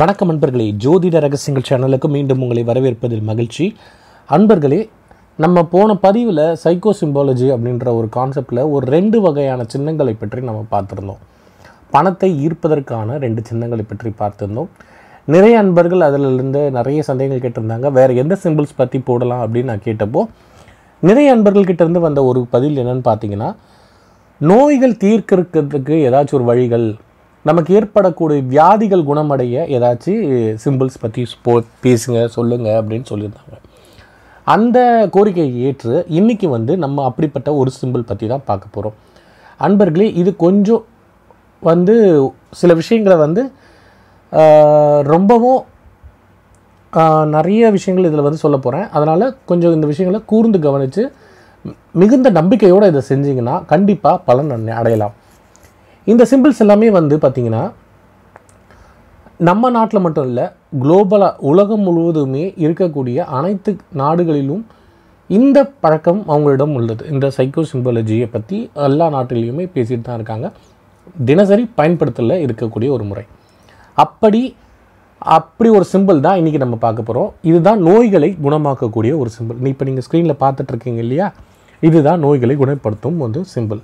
வணக்கம் அன்பர்களே ஜோதிட ரகசியங்கள் சேனலுக்கு மீண்டும் உங்களை வரவேற்பதில் மகிழ்ச்சி அன்பர்களே நம்ம போன பதிவில் சைக்கோ சிம்பாலஜி அப்படின்ற ஒரு கான்செப்டில் ஒரு ரெண்டு வகையான சின்னங்களை பற்றி நம்ம பார்த்துருந்தோம் பணத்தை ஈர்ப்பதற்கான ரெண்டு சின்னங்களை பற்றி பார்த்துருந்தோம் நிறைய அன்பர்கள் அதிலிருந்து நிறைய சந்தேகங்கள் கேட்டிருந்தாங்க வேறு எந்த சிம்பிள்ஸ் பற்றி போடலாம் அப்படின்னு நான் கேட்டப்போ நிறைய கிட்டேருந்து வந்த ஒரு பதில் என்னென்னு பார்த்தீங்கன்னா நோய்கள் தீர்க்கிறதுக்கு ஏதாச்சும் ஒரு வழிகள் நமக்கு ஏற்படக்கூடிய வியாதிகள் குணமடைய ஏதாச்சும் சிம்பிள்ஸ் பற்றி போ பேசுங்க சொல்லுங்கள் அப்படின்னு சொல்லியிருந்தாங்க அந்த கோரிக்கையை ஏற்று இன்றைக்கி வந்து நம்ம அப்படிப்பட்ட ஒரு சிம்பிள் பற்றி தான் பார்க்க போகிறோம் அன்பர்களே இது கொஞ்சம் வந்து சில விஷயங்களை வந்து ரொம்பவும் நிறைய விஷயங்கள் இதில் வந்து சொல்ல போகிறேன் அதனால் கொஞ்சம் இந்த விஷயங்களை கூர்ந்து கவனித்து மிகுந்த நம்பிக்கையோடு இதை செஞ்சிங்கன்னா கண்டிப்பாக பலன் அடையலாம் இந்த சிம்பிள்ஸ் எல்லாமே வந்து பார்த்திங்கன்னா நம்ம நாட்டில் மட்டும் இல்லை குளோபலாக உலகம் முழுவதுமே இருக்கக்கூடிய அனைத்து நாடுகளிலும் இந்த பழக்கம் அவங்களிடம் உள்ளது இந்த சைக்கோ சிம்பாலஜியை பற்றி எல்லா நாட்டிலையுமே பேசிட்டு தான் இருக்காங்க தினசரி பயன்படுத்தல இருக்கக்கூடிய ஒரு முறை அப்படி அப்படி ஒரு சிம்பிள் தான் இன்றைக்கி நம்ம பார்க்க போகிறோம் இதுதான் நோய்களை குணமாக்கக்கூடிய ஒரு சிம்பிள் இப்போ நீங்கள் ஸ்க்ரீனில் பார்த்துட்ருக்கீங்க இல்லையா இதுதான் நோய்களை குணப்படுத்தும் வந்து சிம்பிள்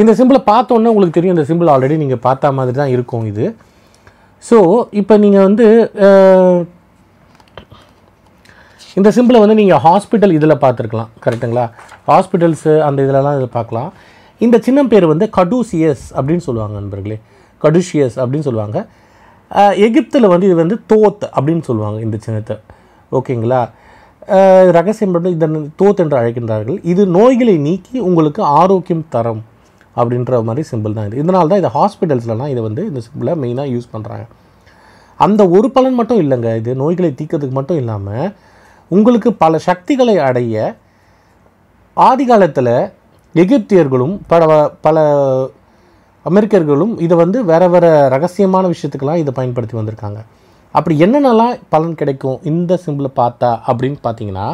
இந்த சிம்பிளை பார்த்தோன்னே உங்களுக்கு தெரியும் இந்த சிம்பிள் ஆல்ரெடி நீங்கள் பார்த்தா மாதிரி தான் இருக்கும் இது ஸோ இப்போ நீங்கள் வந்து இந்த சிம்பிளை வந்து நீங்கள் ஹாஸ்பிட்டல் இதில் பார்த்துருக்கலாம் கரெக்டுங்களா ஹாஸ்பிட்டல்ஸு அந்த இதிலலாம் இதில் பார்க்கலாம் இந்த சின்னம் பேர் வந்து கடுசியஸ் அப்படின்னு சொல்லுவாங்க நண்பர்களே கடுஷியஸ் அப்படின்னு சொல்லுவாங்க எகிப்தில் வந்து இது வந்து தோத் அப்படின்னு சொல்லுவாங்க இந்த சின்னத்தை ஓகேங்களா ரகசியம் இந்த தோத் என்று அழைக்கின்றார்கள் இது நோய்களை நீக்கி உங்களுக்கு ஆரோக்கியம் தரும் அப்படின்ற மாதிரி சிம்பிள் தான் இது இதனால தான் இது ஹாஸ்பிட்டல்ஸ்லலாம் இதை வந்து இந்த சிம்பிளை மெயினாக யூஸ் பண்ணுறாங்க அந்த ஒரு பலன் மட்டும் இல்லைங்க இது நோய்களை தீக்கிறதுக்கு மட்டும் இல்லாமல் உங்களுக்கு பல சக்திகளை அடைய ஆதி காலத்தில் எகிப்தியர்களும் பல பல அமெரிக்கர்களும் இதை வந்து வேறு வேறு ரகசியமான விஷயத்துக்கெல்லாம் இதை பயன்படுத்தி வந்திருக்காங்க அப்படி என்னென்னலாம் பலன் கிடைக்கும் இந்த சிம்பிளை பார்த்தா அப்படின்னு பார்த்தீங்கன்னா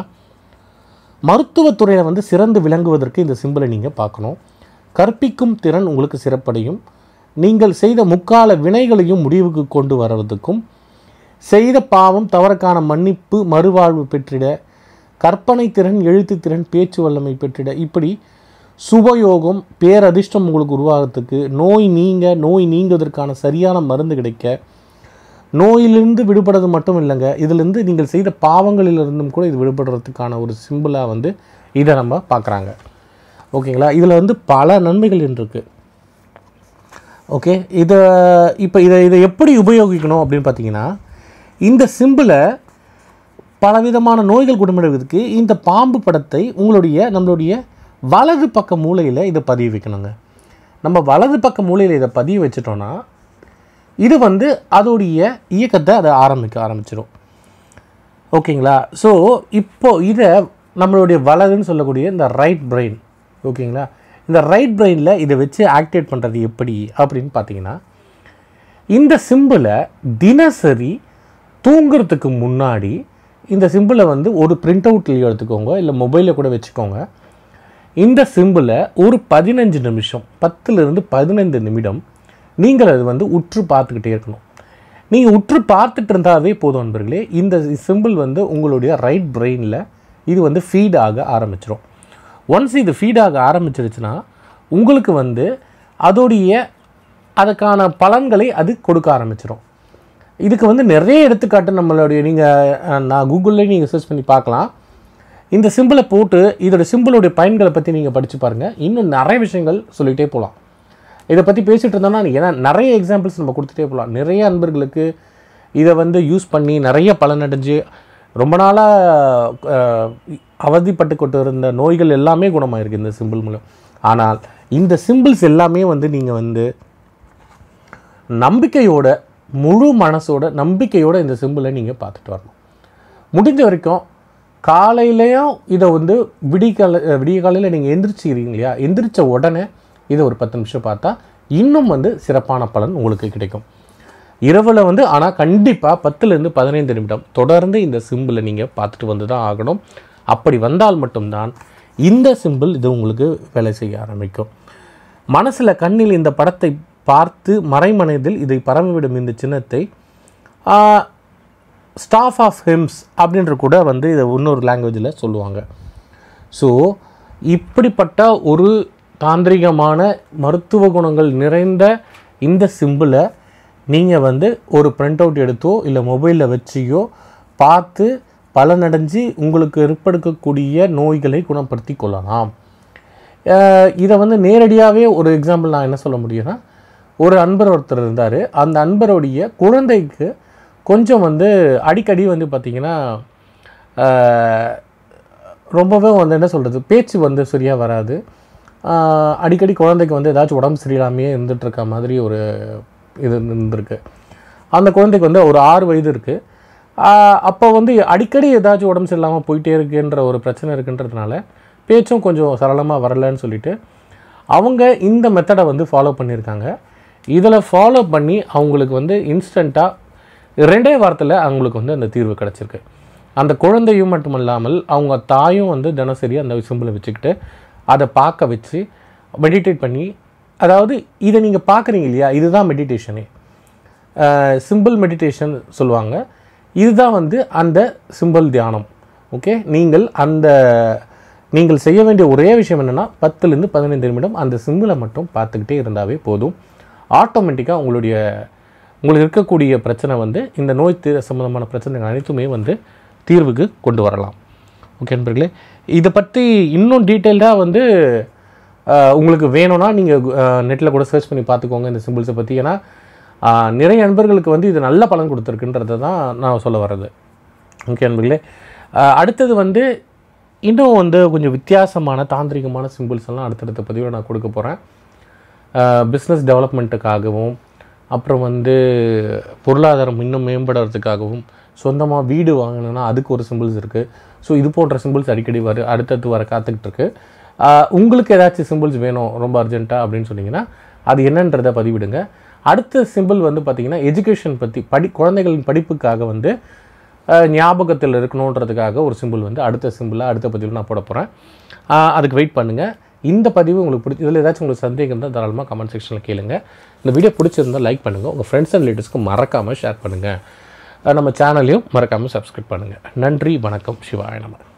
மருத்துவத்துறையில் வந்து சிறந்து விளங்குவதற்கு இந்த சிம்பிளை நீங்கள் பார்க்கணும் கற்பிக்கும் திறன் உங்களுக்கு சிறப்படையும் நீங்கள் செய்த முக்கால வினைகளையும் முடிவுக்கு கொண்டு வருவதற்கும் செய்த பாவம் தவறுக்கான மன்னிப்பு மறுவாழ்வு பெற்றிட கற்பனை திறன் எழுத்து திறன் பேச்சு வல்லமை பெற்றிட இப்படி சுபயோகம் பேரதிர்ஷ்டம் உங்களுக்கு உருவாகிறதுக்கு நோய் நீங்க நோய் நீங்குவதற்கான சரியான மருந்து கிடைக்க நோயிலிருந்து விடுபடுறது மட்டும் இல்லைங்க இதிலிருந்து நீங்கள் செய்த பாவங்களிலிருந்தும் கூட இது விடுபடுறதுக்கான ஒரு சிம்பிளாக வந்து இதை நம்ம பார்க்குறாங்க ஓகேங்களா இதில் வந்து பல நன்மைகள் இருக்குது ஓகே இதை இப்போ இதை இதை எப்படி உபயோகிக்கணும் அப்படின்னு பார்த்தீங்கன்னா இந்த சிம்பிளை பலவிதமான நோய்கள் குடும்பிடுவதற்கு இந்த பாம்பு படத்தை உங்களுடைய நம்மளுடைய வலது பக்க மூலையில் இதை பதிவு வைக்கணுங்க நம்ம வலது பக்க மூலையில் இதை பதிவு வச்சிட்டோன்னா இது வந்து அதோடைய இயக்கத்தை அதை ஆரம்பிக்க ஆரம்பிச்சிடும் ஓகேங்களா ஸோ இப்போது இதை நம்மளுடைய வலதுன்னு சொல்லக்கூடிய இந்த ரைட் பிரெயின் ஓகேங்களா இந்த ரைட் பிரெயினில் இதை வச்சு ஆக்டிவேட் பண்ணுறது எப்படி அப்படின்னு பார்த்தீங்கன்னா இந்த சிம்பிளை தினசரி தூங்குறதுக்கு முன்னாடி இந்த சிம்பிளை வந்து ஒரு பிரிண்ட் அவுட்லேயோ எடுத்துக்கோங்க இல்லை மொபைலில் கூட வச்சுக்கோங்க இந்த சிம்பிளை ஒரு பதினஞ்சு நிமிஷம் பத்துலேருந்து பதினைந்து நிமிடம் நீங்கள் அது வந்து உற்று பார்த்துக்கிட்டே இருக்கணும் நீங்கள் உற்று பார்த்துட்டு இருந்தாவே போதும் நண்பர்களே இந்த சிம்பிள் வந்து உங்களுடைய ரைட் பிரெயினில் இது வந்து ஃபீட் ஆக ஆரம்பிச்சிடும் ஒன்ஸ் இது ஃபீடாக ஆரம்பிச்சிருச்சுன்னா உங்களுக்கு வந்து அதோடைய அதுக்கான பலன்களை அது கொடுக்க ஆரம்பிச்சிடும் இதுக்கு வந்து நிறைய எடுத்துக்காட்டு நம்மளுடைய நீங்கள் நான் கூகுளில் நீங்கள் சர்ச் பண்ணி பார்க்கலாம் இந்த சிம்பிளை போட்டு இதோட சிம்பிளுடைய பயன்களை பற்றி நீங்கள் படித்து பாருங்கள் இன்னும் நிறைய விஷயங்கள் சொல்லிகிட்டே போகலாம் இதை பற்றி பேசிகிட்டு இருந்தோம்னா ஏன்னா நிறைய எக்ஸாம்பிள்ஸ் நம்ம கொடுத்துட்டே போகலாம் நிறைய அன்பர்களுக்கு இதை வந்து யூஸ் பண்ணி நிறைய பலனடைஞ்சு ரொம்ப நாளாக அவதிப்பட்டு கொண்டு இருந்த நோய்கள் எல்லாமே குணமாயிருக்கு இந்த சிம்பிள் மூலம் ஆனால் இந்த சிம்பிள்ஸ் எல்லாமே வந்து நீங்கள் வந்து நம்பிக்கையோட முழு மனசோட நம்பிக்கையோட இந்த சிம்பிளை நீங்கள் பார்த்துட்டு வரணும் முடிஞ்ச வரைக்கும் காலையிலையும் இதை வந்து விடிகால விடிய காலையில் நீங்கள் எந்திரிச்சிக்கிறீங்க இல்லையா எந்திரிச்ச உடனே இதை ஒரு பத்து நிமிஷம் பார்த்தா இன்னும் வந்து சிறப்பான பலன் உங்களுக்கு கிடைக்கும் இரவில் வந்து ஆனால் கண்டிப்பாக பத்துலேருந்து பதினைந்து நிமிடம் தொடர்ந்து இந்த சிம்பிளை நீங்கள் பார்த்துட்டு வந்து தான் ஆகணும் அப்படி வந்தால் மட்டும்தான் இந்த சிம்பிள் இது உங்களுக்கு வேலை செய்ய ஆரம்பிக்கும் மனசில் கண்ணில் இந்த படத்தை பார்த்து மறைமனதில் இதை பரவிவிடும் இந்த சின்னத்தை ஸ்டாஃப் ஆஃப் ஹிம்ஸ் அப்படின்ற கூட வந்து இதை இன்னொரு லாங்குவேஜில் சொல்லுவாங்க ஸோ இப்படிப்பட்ட ஒரு தாந்திரிகமான மருத்துவ குணங்கள் நிறைந்த இந்த சிம்பிளை நீங்கள் வந்து ஒரு பிரிண்ட் அவுட் எடுத்தோ இல்லை மொபைலில் வச்சியோ பார்த்து பலனடைஞ்சு உங்களுக்கு ஏற்படுக்கக்கூடிய நோய்களை குணப்படுத்தி கொள்ளலாம் இதை வந்து நேரடியாகவே ஒரு எக்ஸாம்பிள் நான் என்ன சொல்ல முடியும்னா ஒரு அன்பர் ஒருத்தர் இருந்தார் அந்த அன்பருடைய குழந்தைக்கு கொஞ்சம் வந்து அடிக்கடி வந்து பார்த்திங்கன்னா ரொம்பவே வந்து என்ன சொல்கிறது பேச்சு வந்து சரியாக வராது அடிக்கடி குழந்தைக்கு வந்து ஏதாச்சும் உடம்பு சரியில்லாமையே இருந்துகிட்ருக்க மாதிரி ஒரு இது இருந்திருக்கு அந்த குழந்தைக்கு வந்து ஒரு ஆறு வயது இருக்குது அப்போ வந்து அடிக்கடி ஏதாச்சும் உடம்பு சரியில்லாமல் போயிட்டே இருக்குன்ற ஒரு பிரச்சனை இருக்குன்றதுனால பேச்சும் கொஞ்சம் சரளமாக வரலன்னு சொல்லிட்டு அவங்க இந்த மெத்தடை வந்து ஃபாலோ பண்ணியிருக்காங்க இதில் ஃபாலோ பண்ணி அவங்களுக்கு வந்து இன்ஸ்டண்ட்டாக ரெண்டே வாரத்தில் அவங்களுக்கு வந்து அந்த தீர்வு கிடச்சிருக்கு அந்த குழந்தையும் மட்டுமல்லாமல் அவங்க தாயும் வந்து தினசரி அந்த சிம்பிளை வச்சுக்கிட்டு அதை பார்க்க வச்சு மெடிடேட் பண்ணி அதாவது இதை நீங்கள் பார்க்குறீங்க இல்லையா இதுதான் மெடிடேஷனே சிம்பிள் மெடிடேஷன் சொல்லுவாங்க இதுதான் வந்து அந்த சிம்பிள் தியானம் ஓகே நீங்கள் அந்த நீங்கள் செய்ய வேண்டிய ஒரே விஷயம் என்னென்னா பத்துலேருந்து பதினைந்து நிமிடம் அந்த சிம்பிளை மட்டும் பார்த்துக்கிட்டே இருந்தாவே போதும் ஆட்டோமேட்டிக்காக உங்களுடைய உங்களுக்கு இருக்கக்கூடிய பிரச்சனை வந்து இந்த நோய் தீர சம்மந்தமான பிரச்சனைகள் அனைத்துமே வந்து தீர்வுக்கு கொண்டு வரலாம் ஓகே நண்பர்களே இதை பற்றி இன்னும் டீட்டெயில்டாக வந்து உங்களுக்கு வேணும்னா நீங்கள் நெட்டில் கூட சர்ச் பண்ணி பார்த்துக்கோங்க இந்த சிம்பிள்ஸை பற்றி ஏன்னா நிறைய நண்பர்களுக்கு வந்து இது நல்ல பலன் கொடுத்துருக்குன்றது தான் நான் சொல்ல வர்றது ஓகே நண்பர்களே அடுத்தது வந்து இன்னும் வந்து கொஞ்சம் வித்தியாசமான தாந்திரிகமான சிம்பிள்ஸ் எல்லாம் அடுத்தடுத்த பதிவில் நான் கொடுக்க போகிறேன் பிஸ்னஸ் டெவலப்மெண்ட்டுக்காகவும் அப்புறம் வந்து பொருளாதாரம் இன்னும் மேம்படுறதுக்காகவும் சொந்தமாக வீடு வாங்கினா அதுக்கு ஒரு சிம்பிள்ஸ் இருக்குது ஸோ இது போன்ற சிம்பிள்ஸ் அடிக்கடி வரும் அடுத்தடுத்து வர காத்துக்கிட்டு இருக்குது உங்களுக்கு ஏதாச்சும் சிம்பிள்ஸ் வேணும் ரொம்ப அர்ஜென்ட்டாக அப்படின்னு சொன்னீங்கன்னா அது என்னன்றதை பதிவிடுங்க அடுத்த சிம்பிள் வந்து பார்த்திங்கன்னா எஜுகேஷன் பற்றி படி குழந்தைகளின் படிப்புக்காக வந்து ஞாபகத்தில் இருக்கணுன்றதுக்காக ஒரு சிம்பிள் வந்து அடுத்த சிம்பிளாக அடுத்த பதிவில் நான் போட போகிறேன் அதுக்கு வெயிட் பண்ணுங்கள் இந்த பதிவு உங்களுக்கு பிடிச்சி இதில் ஏதாச்சும் உங்களுக்கு சந்தேகம் இருந்தால் தாராளமாக கமெண்ட் செக்ஷனில் கேளுங்க இந்த வீடியோ பிடிச்சிருந்தால் லைக் பண்ணுங்கள் உங்கள் ஃப்ரெண்ட்ஸ் அண்ட் ரிலேட்டிவ்ஸ்க்கு மறக்காமல் ஷேர் பண்ணுங்கள் நம்ம சேனலையும் மறக்காமல் சப்ஸ்கிரைப் பண்ணுங்கள் நன்றி வணக்கம் சிவாய நம்ம